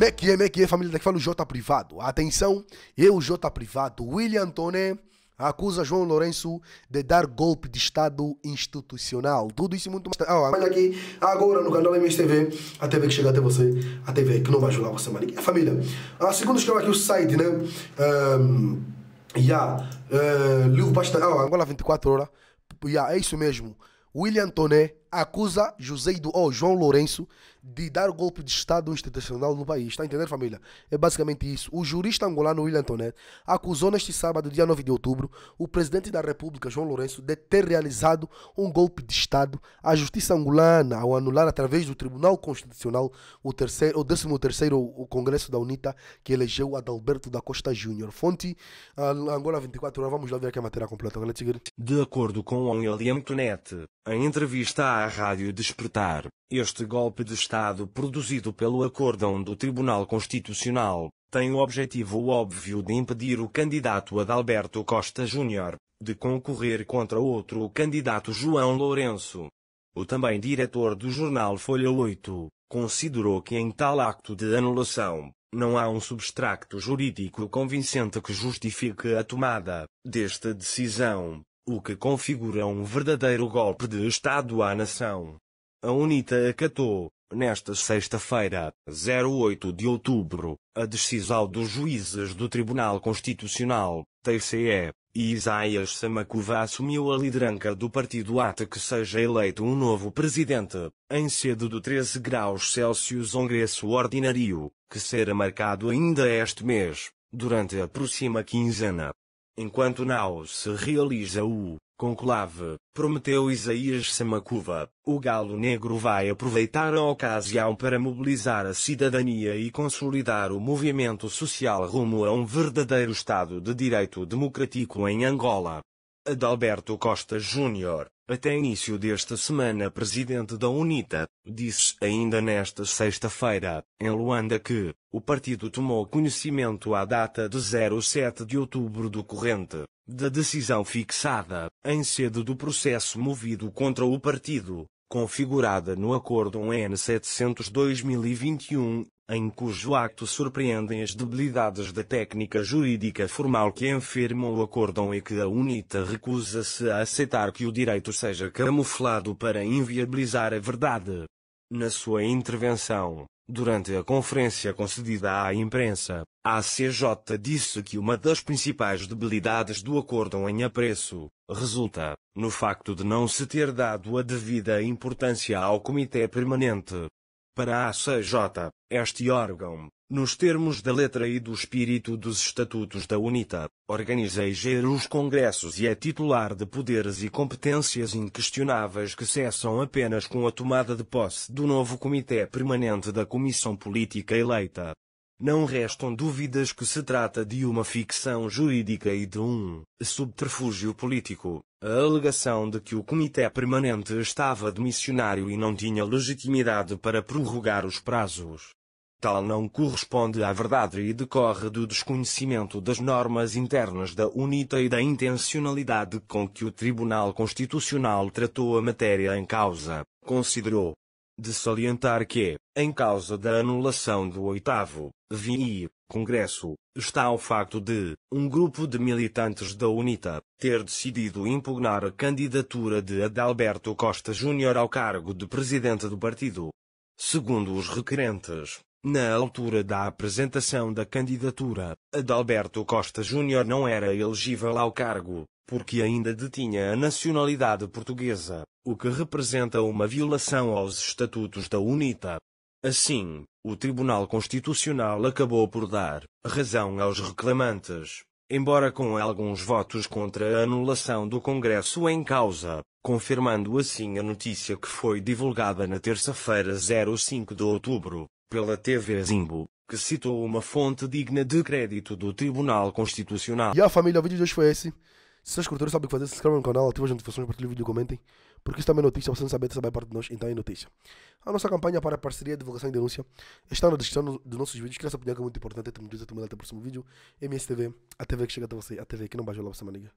Mequie, Mequie, família daqui fala o J privado. Atenção, eu, J privado, William Toné acusa João Lourenço de dar golpe de Estado institucional. Tudo isso e muito mais. Ah, mas aqui, agora no canal MSTV, a TV que chega até você, a TV que não vai julgar você, maninho. família. a segundo escreveu aqui o site, né? Um, yeah, uh, bastante. Ah, Angola 24 horas. Yeah, é isso mesmo. William Toné acusa José do, oh, João Lourenço de dar golpe de Estado institucional no país. Está entendendo, família? É basicamente isso. O jurista angolano William Tonete acusou neste sábado, dia 9 de outubro, o presidente da República, João Lourenço, de ter realizado um golpe de Estado à justiça angolana ao anular, através do Tribunal Constitucional, o, terceiro, o 13º o Congresso da UNITA, que elegeu Adalberto da Costa Júnior. Fonte, Angola 24 horas. Vamos lá ver aqui a matéria completa. De acordo com William Tonete, a entrevista à à rádio despertar. Este golpe de Estado produzido pelo acórdão do Tribunal Constitucional tem o objetivo óbvio de impedir o candidato Adalberto Costa Júnior de concorrer contra outro candidato João Lourenço. O também diretor do jornal Folha 8 considerou que em tal acto de anulação não há um substracto jurídico convincente que justifique a tomada desta decisão o que configura um verdadeiro golpe de Estado à nação. A UNITA acatou, nesta sexta-feira, 08 de outubro, a decisão dos juízes do Tribunal Constitucional, TCE, e Isaías Samacuva assumiu a liderança do partido até que seja eleito um novo presidente, em sede do 13 graus Celsius Congresso Ordinário, que será marcado ainda este mês, durante a próxima quinzena. Enquanto Naos se realiza o conclave, prometeu Isaías Samacuva, o galo negro vai aproveitar a ocasião para mobilizar a cidadania e consolidar o movimento social rumo a um verdadeiro Estado de Direito Democrático em Angola. Adalberto Costa Júnior, até início desta semana presidente da UNITA, disse ainda nesta sexta-feira, em Luanda que, o partido tomou conhecimento à data de 07 de outubro do corrente, da decisão fixada, em sede do processo movido contra o partido, configurada no Acordo UN 700-2021, em cujo acto surpreendem as debilidades da técnica jurídica formal que enfermam o acórdão e que a UNITA recusa-se a aceitar que o direito seja camuflado para inviabilizar a verdade. Na sua intervenção, durante a conferência concedida à imprensa, a CJ disse que uma das principais debilidades do acórdão em apreço resulta no facto de não se ter dado a devida importância ao Comitê Permanente, para a CJ, este órgão, nos termos da letra e do espírito dos estatutos da UNITA, organiza e gera os congressos e é titular de poderes e competências inquestionáveis que cessam apenas com a tomada de posse do novo Comitê Permanente da Comissão Política eleita não restam dúvidas que se trata de uma ficção jurídica e de um subterfúgio político. A alegação de que o Comitê Permanente estava demissionário e não tinha legitimidade para prorrogar os prazos. Tal não corresponde à verdade e decorre do desconhecimento das normas internas da UNITA e da intencionalidade com que o Tribunal Constitucional tratou a matéria em causa. Considerou de salientar que, em causa da anulação do oitavo VI Congresso, está o facto de um grupo de militantes da UNITA ter decidido impugnar a candidatura de Adalberto Costa Júnior ao cargo de presidente do partido. Segundo os requerentes, na altura da apresentação da candidatura, Adalberto Costa Júnior não era elegível ao cargo, porque ainda detinha a nacionalidade portuguesa, o que representa uma violação aos estatutos da UNITA. Assim, o Tribunal Constitucional acabou por dar razão aos reclamantes, embora com alguns votos contra a anulação do Congresso em causa, confirmando assim a notícia que foi divulgada na terça-feira 05 de outubro, pela TV Zimbo, que citou uma fonte digna de crédito do Tribunal Constitucional. E a família, o vídeo de hoje foi esse. Se os curtiram, sabem o que fazer, se inscrevam no canal, ativem as notificações, partilhem o vídeo, e comentem, porque isso também é notícia, você não sabe, sabe é parte de nós, então é notícia. A nossa campanha para parceria, divulgação e denúncia está na descrição dos nossos vídeos, queria essa opinião que é muito importante, é te te até o próximo vídeo, MSTV, a TV que chega até você, a TV que não baixa lá pra você, maniga.